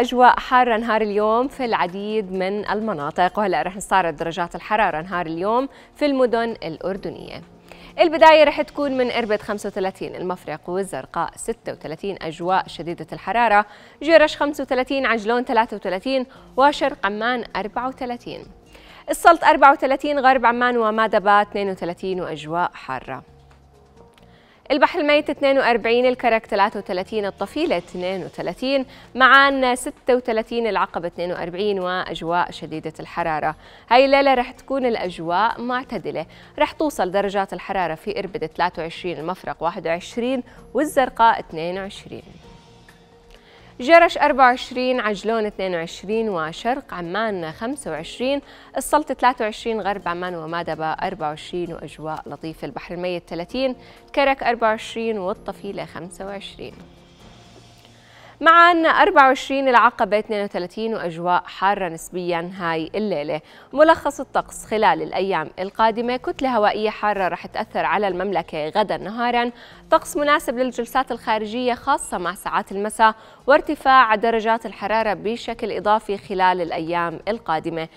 أجواء حارة نهار اليوم في العديد من المناطق وهلأ رح نستعرض درجات الحرارة نهار اليوم في المدن الأردنية البداية رح تكون من إربد 35 المفرق والزرقاء 36 أجواء شديدة الحرارة جرش 35 عجلون 33 وشرق عمان 34 السلط 34 غرب عمان ومادبا 32 وأجواء حارة البحر الميت 42 الكرك 33 الطفيلة 32 معان 36 العقبة 42 وأجواء شديدة الحرارة هاي الليلة رح تكون الأجواء معتدلة رح توصل درجات الحرارة في إربد 23 المفرق 21 والزرقاء 22 جرش 24 عجلون 22 وشرق عمان 25 السلطة 23 غرب عمان ومادبا 24 وأجواء لطيفة البحر الميت 30 كرك 24 والطفيلة 25 معا 24 العقبة 32 وأجواء حارة نسبيا هاي الليلة ملخص الطقس خلال الأيام القادمة كتلة هوائية حارة رح تأثر على المملكة غدا نهارا طقس مناسب للجلسات الخارجية خاصة مع ساعات المساء وارتفاع درجات الحرارة بشكل إضافي خلال الأيام القادمة